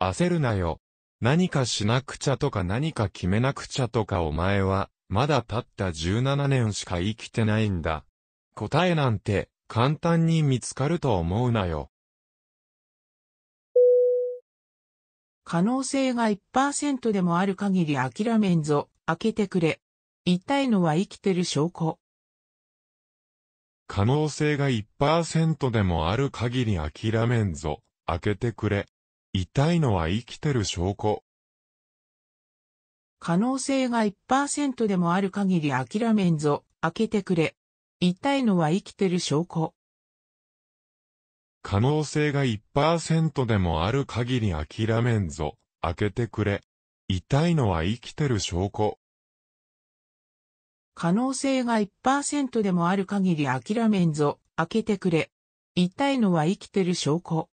Speaker 2: 焦るなよ。何かしなくちゃとか何か決めなくちゃとかお前は、まだたった17年しか生きてないんだ。答えなんて、簡単に見つかると思うなよ。
Speaker 1: 可能性が1%でもある限り諦めんぞ、開けてくれ。言いたいのは生きてる証拠。
Speaker 2: 可能性が1%でもある限り諦めんぞ、開けてくれ。痛いのは生きてる証拠。
Speaker 1: 可能性が1%でもある限り諦めんぞ、開けてくれ。痛いのは生きてる証拠。
Speaker 2: 可能性が1%でもある限り諦めんぞ、開けてくれ。痛いのは生きてる証拠。
Speaker 1: 可能性が1%でもある限り諦めんぞ、開けてくれ。痛いのは生きてる証拠。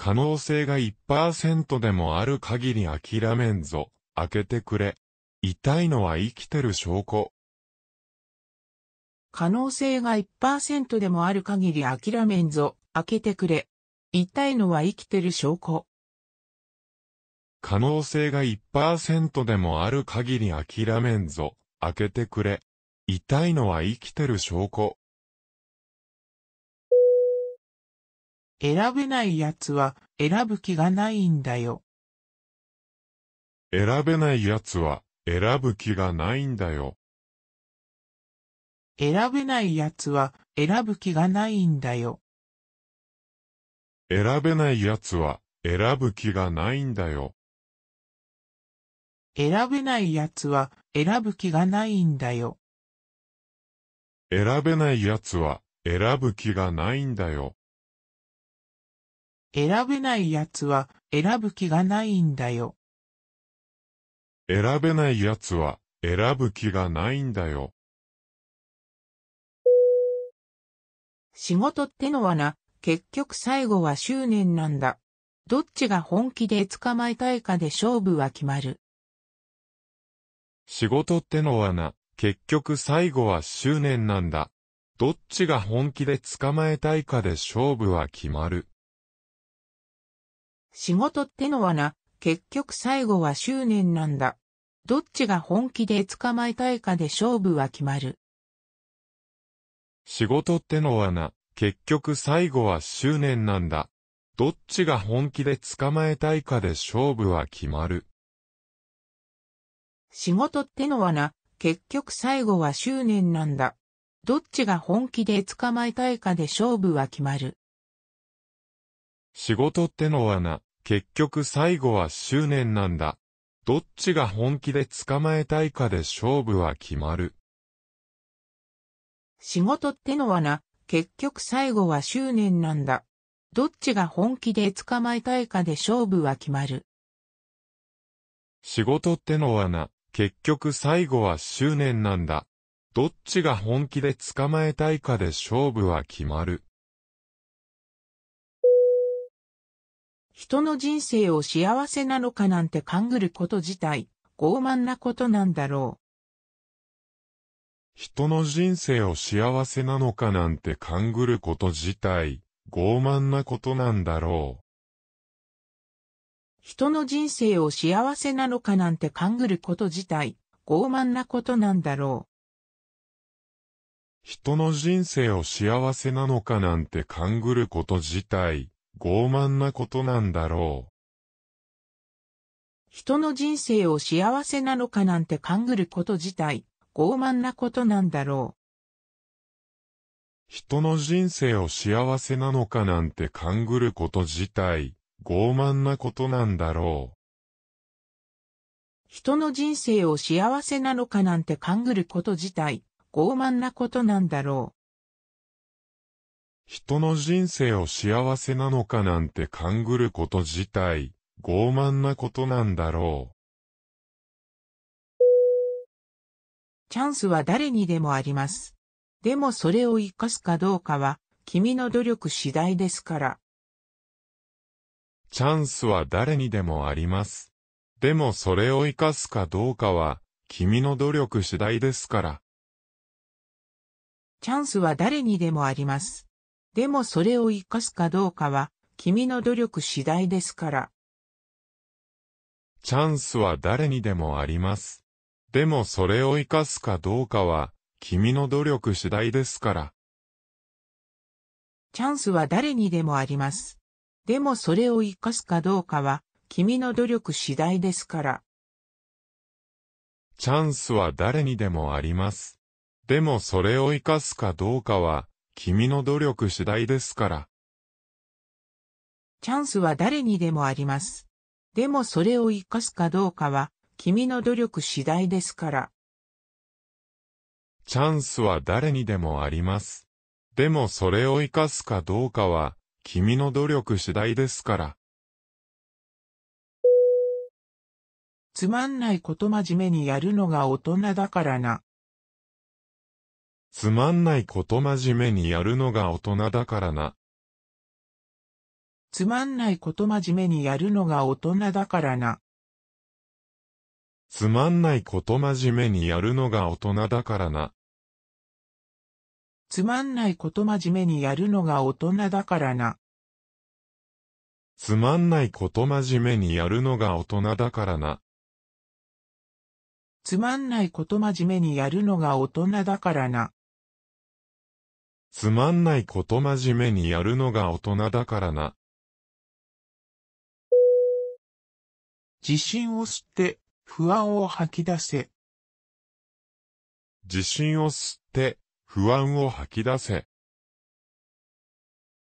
Speaker 2: 可能性が1%でもある限り諦めんぞ、開けてくれ。痛いのは生きてる証拠。
Speaker 1: 可能性が1%でもある限り諦めんぞ、開けてくれ。痛いのは生きてる証拠。
Speaker 2: 可能性が1%でもある限り諦めんぞ、開けてくれ。痛いの
Speaker 1: は生きてる証拠。選べない奴は選ぶ気がないんだよ。
Speaker 2: 選べない奴は選ぶ気がないんだよ。
Speaker 1: 選べない奴は選ぶ気がないんだよ。
Speaker 2: 選べない奴は選ぶ気がないんだよ。
Speaker 1: 選べない奴は選ぶ気がないんだよ。
Speaker 2: 選べない奴は選ぶ気がないんだよ。
Speaker 1: 選べないやつは選ぶ気がないんだよ。
Speaker 2: 選べない奴は選ぶ気がないんだよ。
Speaker 1: 仕事ってのはな、結局最後は執念なんだ。どっちが本気で捕まえたいかで勝負は決まる。
Speaker 2: 仕事ってのはな、結局最後は執念なんだ。どっちが本気で捕まえたいかで勝負は決まる。
Speaker 1: 仕事ってのはな、結局最後は執念なんだ。どっちが本気で捕まえたいかで勝負は決まる。
Speaker 2: 仕事ってのはな、結局最後は執念なんだ。どっちが本気で捕まえたいかで勝負は決まる。
Speaker 1: 仕事ってのはな、結局最後は執念なんだ。どっちが本気で捕まえたいかで勝負は決まる。
Speaker 2: 仕事ってのはな、結局最後は執念なんだ。どっちが本気で捕まえたいかで勝負は決まる。
Speaker 1: 仕事ってのはな、結局最後は執念なんだ。どっちが本気で捕まえたいかで勝負は決まる。
Speaker 2: 仕事ってのはな、結局最後は執念なんだ。どっちが本気で捕まえたいかで勝負は決まる。
Speaker 1: 人の人生を幸せなのかなんて勘ぐること自体、傲慢なことなんだろう。人の
Speaker 2: 人生を幸せなのかなんて勘ぐること自体、傲慢なことなんだろう。
Speaker 1: 人の人生を幸せなのかなんて勘ぐること自体、傲慢なことなんだろう。
Speaker 2: 人の人生を幸せなのかなんて勘ぐること自体、傲慢なことなんだろう。
Speaker 1: 人の人生を幸せなのかなんて勘ぐること自体、傲慢なことなんだろう。
Speaker 2: 人の人生を幸せなのかなんて勘ぐること自体、傲慢なことなんだろう。
Speaker 1: 人の人生を幸せなのかなんて勘ぐること自体、傲慢なことなんだろう。
Speaker 2: 人の人生を幸せなのかなんて勘ぐること自体、傲慢なことなんだろ
Speaker 1: う。チャンスは誰にでもあります。でもそれを生かすかどうかは、君の努力次第ですから。
Speaker 2: チャンスは誰にでもあります。でもそれを生かすかどうかは、君の努力次第ですから。
Speaker 1: チャンスは誰にでもあります。でもそれを生かすかどうかは、君の努力次第ですから。
Speaker 2: チャンスは誰にでもあります。でもそれを生かすかどうかは、君の努力次第ですから。
Speaker 1: チャンスは誰にでもあります。でもそれを生かすかどうかは、君の努力次第ですから。
Speaker 2: チャンスは誰にでもあります。でもそれを生かすかどうかは、君の努力次第ですから。
Speaker 1: チャンスは誰にでもあります。でもそれを活かすかどうかは、君の努力次第ですから。
Speaker 2: チャンスは誰にでもあります。でもそれを活かすかどうかは、君の努力次第ですから。
Speaker 1: つまんないこと真面目にやるのが大人だからな。
Speaker 2: つまんないこと真面目にやるのが大人だからな。
Speaker 1: つまんないこと真面目にやるのが大人だからな。
Speaker 2: つまんないこと真面目にやるのが大人だからな。
Speaker 1: つまんないこと真面目にやるのが大人だからな。
Speaker 2: つまんないこと真面目にやるのが大人だからな。
Speaker 1: つまんないこと真面目にやるのが大人だからな。
Speaker 2: つまんないこと真面目にやるのが大人だからな。自信を吸って、不安を吐き出せ。自信を吸って、不安を吐き出せ。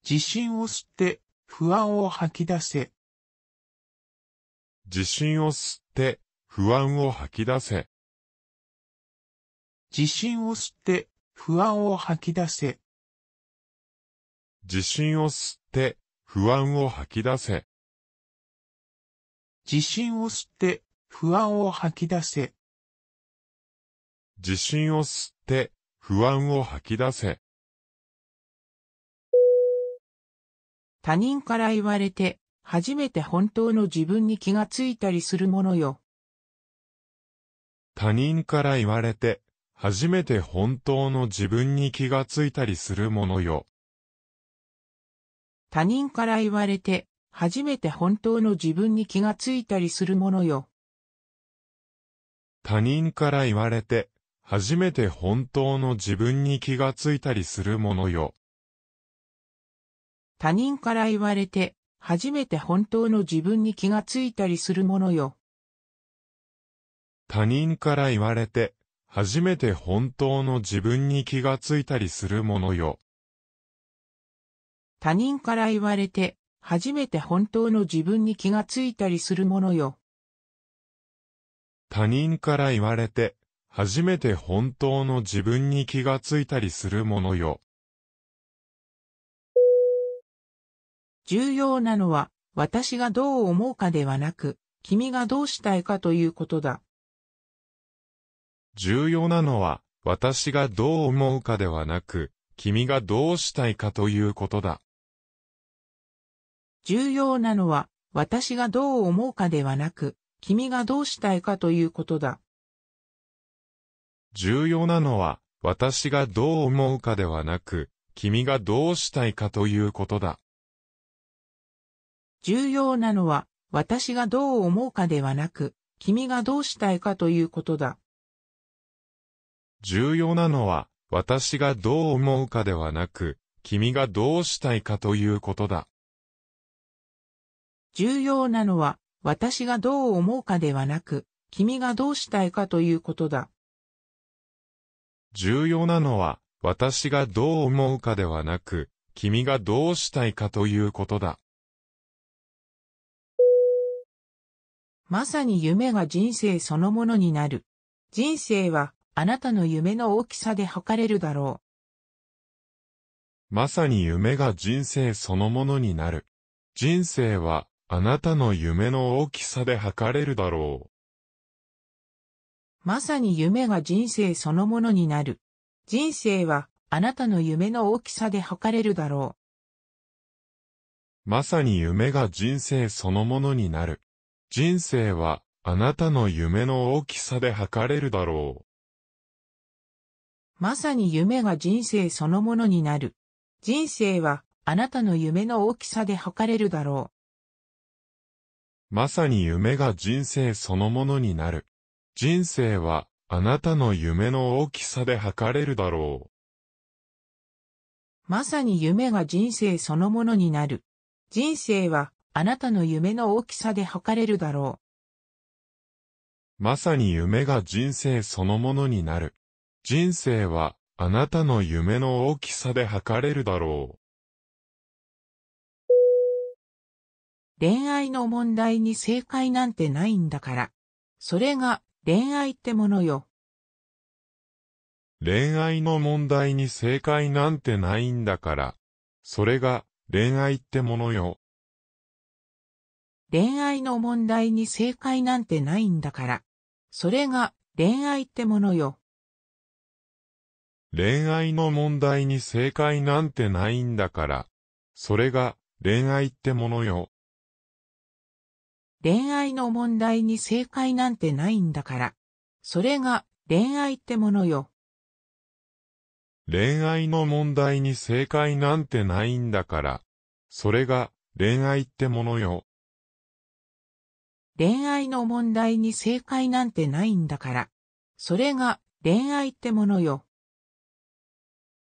Speaker 2: 自信を吸って、不安を吐き出せ。自信を吸って、不安を吐き出せ。自信を吸って、不安を吐き出せ。自信を吸って、不安を吐き出せ。自信を吸って、不
Speaker 1: 安を吐き出せ。
Speaker 2: 自信を吸って、不安を吐き出せ。
Speaker 1: 他人から言われて、初めて本当の自分に気がついたりするものよ。
Speaker 2: 他人から言われて、初めて本当の自分に気がついたりするものよ。
Speaker 1: 他人から言われて、初めて本当の自分に気がついたりするものよ。
Speaker 2: 他人から言われて、初めて本当の自分に気がついたりするものよ。
Speaker 1: 他人から言われて、初めて本当の自分に気がついたりするものよ。
Speaker 2: 他人から言われて、初めて本当の自分に気がついたりするものよ。
Speaker 1: 他人から言われて、初めて本当の自分に気がついたりするものよ。
Speaker 2: 他人から言われて、初めて本当の自分に気がついたりするものよ。
Speaker 1: 重要なのは、私がどう思うかではなく、君がどうしたいかということだ。
Speaker 2: 重要なのは、私がどう思うかではなく、君がどうしたいかということだ。
Speaker 1: 重要なのは、私がどう思うかではなく、君がどうしたいかということだ。
Speaker 2: 重要なのは、私がどう思うかではなく、君がどうしたいかということだ。
Speaker 1: 重要なのは、私がどう思うかではなく、君がどうしたいかということだ。
Speaker 2: 重要なのは、私がどう思うかではなく、君がどうしたいかということだ。
Speaker 1: 重要なのは、私がどう思うかではなく、君がどうしたいかということだ。
Speaker 2: 重要なのは、私がどう思うかではなく、君がどうしたいかということだ。
Speaker 1: まさに夢が人生そのものになる。人生は、あなたの夢の大きさで測れるだろ
Speaker 2: う。まさに夢が人生そのものになる。人生は、あなたの夢の大きさで測れるだろ
Speaker 1: う。まさに夢が人生そのものになる。人生はあなたの夢の大きさで測れるだろ
Speaker 2: う。まさに夢が人生そのものになる。人生はあなたの夢の大きさで測れるだろう。
Speaker 1: まさに夢が人生そのものになる。人生はあなたの夢の大きさで測れるだろう。
Speaker 2: まさに夢が人生そのものになる。人生は、あなたの夢の大きさで測れるだろう。
Speaker 1: まさに夢が人生そのものになる。人生は、あなたの夢の大きさで測れるだろ
Speaker 2: う。まさに夢が人生そのものになる。人生は、あなたの夢の大きさで測れるだろう。
Speaker 1: 恋愛の問題に正解なんてないんだから。それが恋愛ってものよ。
Speaker 2: 恋愛の問題に正解なんてないんだから。それが恋愛ってものよ。
Speaker 1: 恋愛の問題に正解なんてないんだから。それが恋愛ってものよ。
Speaker 2: 恋愛の問題に正解なんてないんだから。それが恋愛っ
Speaker 1: てものよ。恋愛の問題に正解なんてないんだから。それが恋愛ってものよ。
Speaker 2: 恋愛の問題に正解なんてないんだから。それが恋愛ってものよ。
Speaker 1: 恋愛の問題に正解なんてないんだから。それが恋愛ってものよ。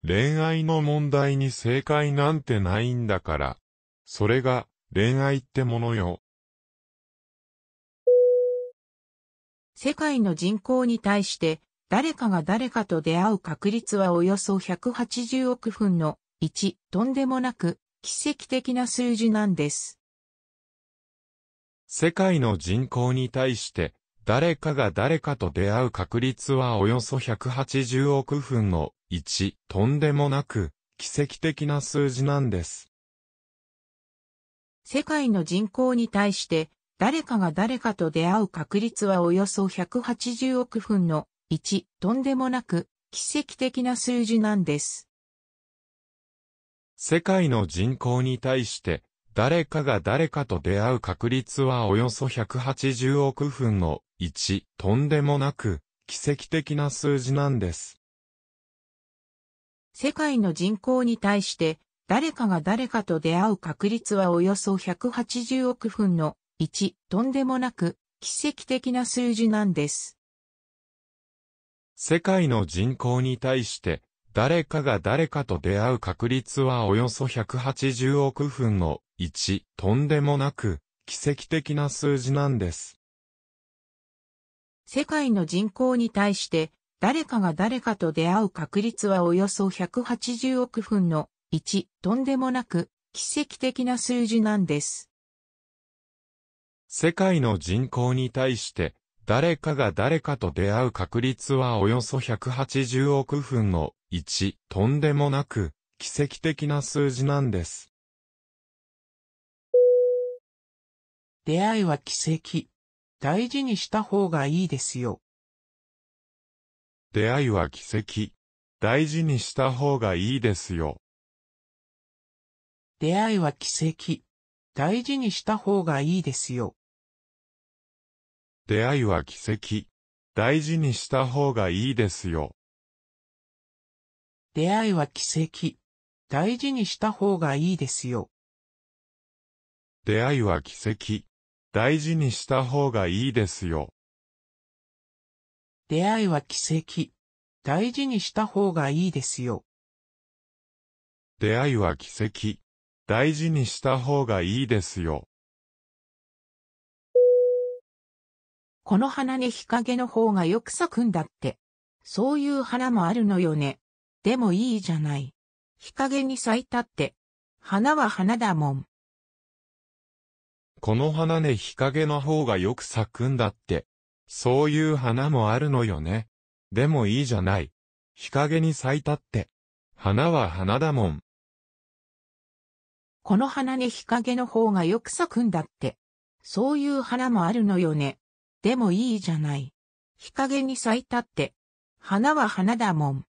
Speaker 2: 恋愛の問題に正解なんてないんだから。それが恋愛ってものよ。
Speaker 1: 世界の人口に対して誰かが誰かと出会う確率はおよそ180億分の1、とんでもなく奇跡的な数字なんです。
Speaker 2: 世界の人口に対して誰かが誰かと出会う確率はおよそ180億分の1、とんでもなく奇跡的な数字なんです。
Speaker 1: 世界の人口に対して誰かが誰かと出会う確率はおよそ180億分の1、とんでもなく、奇跡的な数字なんです。
Speaker 2: 世界の人口に対して、誰かが誰かと出会う確率はおよそ180億分の1、とんでもなく、奇跡的な数字なんです。
Speaker 1: 世界の人口に対して、誰かが誰かと出会う確率はおよそ180億分の1、とんでもなく、奇跡的な数字なんです。
Speaker 2: 世界の人口に対して、誰かが誰かと出会う確率はおよそ180億分の1、とんでもなく、奇跡的な数字なんです。
Speaker 1: 世界の人口に対して、誰かが誰かと出会う確率はおよそ180億分の1、とんでもなく、奇跡的な数字なんです。
Speaker 2: 世界の人口に対して、誰かが誰かと出会う確率はおよそ180億分の1、とんでもなく、奇跡的な数字なんです。
Speaker 1: 出会いは奇跡。大事にした方がいいですよ。
Speaker 2: 出会いは奇跡。大事にした方がいいですよ。
Speaker 1: 出会いは奇跡。大事にした方がいいですよ。
Speaker 2: 出会いは奇跡。大事にした方がいいですよ。
Speaker 1: 出会いは奇跡。大事にした方がいいですよ。
Speaker 2: 出会いは奇跡。大事にした方がいいですよ。
Speaker 1: 出会いは奇跡。大事にした方がいいですよ。
Speaker 2: 出会いは奇跡。大事にした方がいいですよ。
Speaker 1: この花ね日陰の方がよく咲くんだって。そういう花もあるのよね。でもいいじゃない。日陰に咲いたって。花は花だもん。
Speaker 2: この花ね日陰の方がよく咲くんだって。そういう花もあるのよね。でもいいじゃない。日陰に咲いたって。花は花だもん。
Speaker 1: この花ね日陰の方がよく咲くんだって。そういう花もあるのよね。でもいいじゃない。日陰に咲いたって。花は花だもん。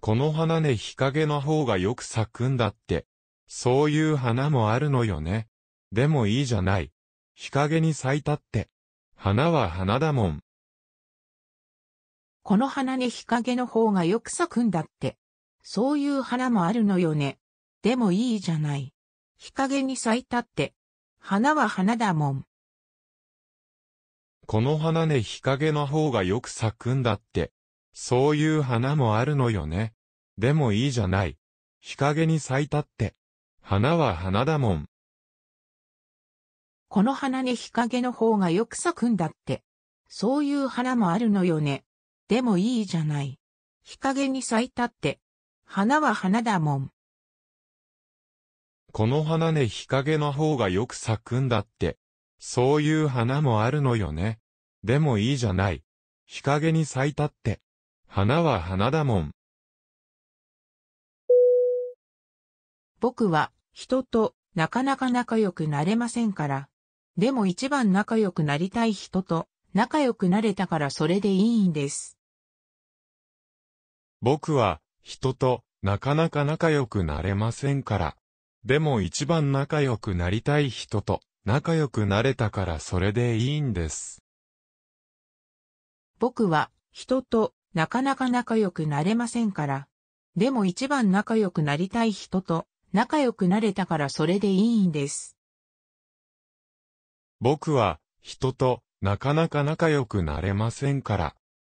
Speaker 2: この花ね日陰の方がよく咲くんだって。そういう花もあるのよね。でもいいじゃない。日陰に咲いたって。花は花だもん。
Speaker 1: この花ね日陰の方がよく咲くんだって。そういう花もあるのよね。でもいいじゃない。日陰に咲いたって。花は花だもん。
Speaker 2: この花ね日陰の方がよく咲くんだって。そういう花もあるのよね。でもいいじゃない。日陰に咲いたって。花は花だもん。
Speaker 1: この花ね日陰の方がよく咲くんだって。そういう花もあるのよね。でもいいじゃない。日陰に咲いたって。花は花だもん。
Speaker 2: この花ね日陰の方がよく咲くんだって。そういう花もあるのよね。でもいいじゃない。日陰に咲いたって。花は花だもん。
Speaker 1: 僕は人となかなか仲良くなれませんから。でも一番仲良くなりたい人と仲良くなれたからそれでいいんです。
Speaker 2: 僕は人となかなか仲良くなれませんから。でも一番仲良くなりたい人と仲良くなれたからそれでいいんです。
Speaker 1: 僕は人となかなか仲良くなれませんから。でも一番仲良くなりたい人と仲良くなれたからそれでいいんです。
Speaker 2: 僕は人となかなか仲良くなれませんから。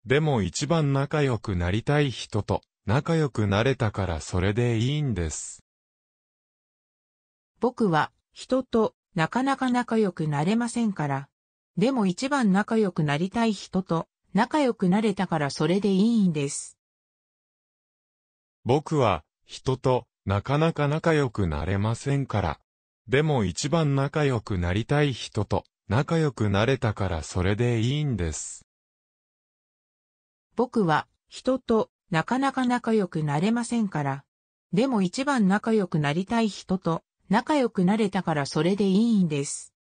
Speaker 2: でも一番仲良くなりたい人と仲良くなれたからそれでいいんです。
Speaker 1: 僕は人となかなか仲良くなれませんから。でも一番仲良くなりたい人と仲良くなれたからそれでいいんです。
Speaker 2: 僕は人となかなか仲良くなれませんから。でも一番仲良くなりたい人と仲良くなれたからそれでいいんです。
Speaker 1: 僕は人となかなか仲良くなれませんから。でも一番仲良くなりたい人と仲良くなれたからそれでいいんです。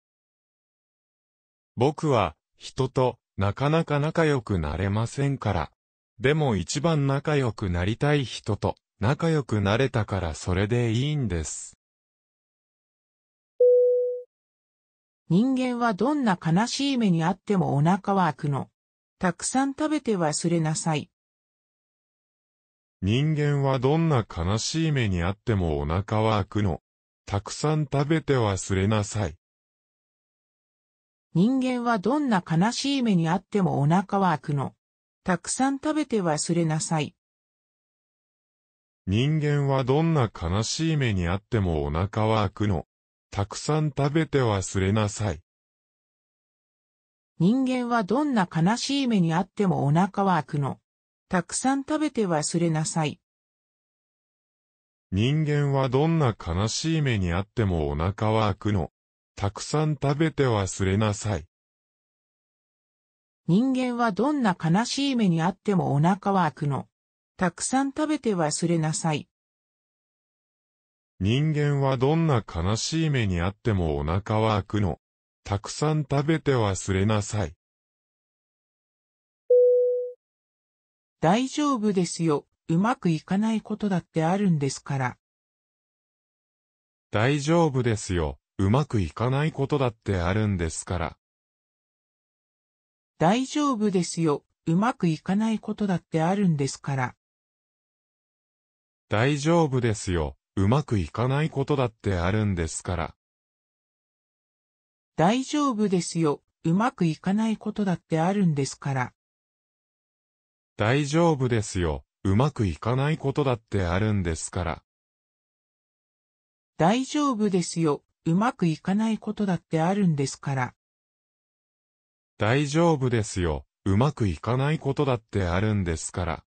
Speaker 2: 僕は人となかなか仲良くなれませんから。でも一番仲良くなりたい人と仲良くなれたからそれでいいんです。
Speaker 1: 人間はどんな悲しい目にあってもお腹は空くの。たくさん食べて忘れなさい。
Speaker 2: 人間はどんな悲しい目にあってもお腹は空くの。たくさん食べて忘れなさい。
Speaker 1: 人間はどんな悲しい目にあってもお腹は開くの。たくさん食べて忘れなさい。
Speaker 2: 人間はどんな悲しい目にあってもお腹は開くの。たくさん食べて忘れなさい。
Speaker 1: 人間はどんな悲しい目にあってもお腹は開くの。たくさん食べて忘れなさい。
Speaker 2: 人間はどんな悲しい目にあってもお腹は空くの。たくさん食べて忘れなさい。
Speaker 1: 人間はどんな悲しい目にあってもお腹は空くの。たくさん食べて忘れなさい。
Speaker 2: 人間はどんな悲しい目にあってもお腹は空くの。たくさん食べて忘れなさい。
Speaker 1: 大丈夫ですよ。うまくいかないことだってあるんですから。
Speaker 2: 大丈夫ですよ。うまくいかないことだってあるんですから。
Speaker 1: 大丈夫ですよ。うまくいかないことだってあるんですから。
Speaker 2: 大丈夫ですよ。うまくいかないことだってあるんですから。
Speaker 1: 大丈夫ですよ。うまくいかないことだってあるんですから。
Speaker 2: 大丈夫ですよ。うまくいかないことだってあるんですから。
Speaker 1: 大丈夫ですよ。うまくいかないことだってあるんですから。
Speaker 2: 大丈夫ですよ。うまくいかないことだってあるんですから。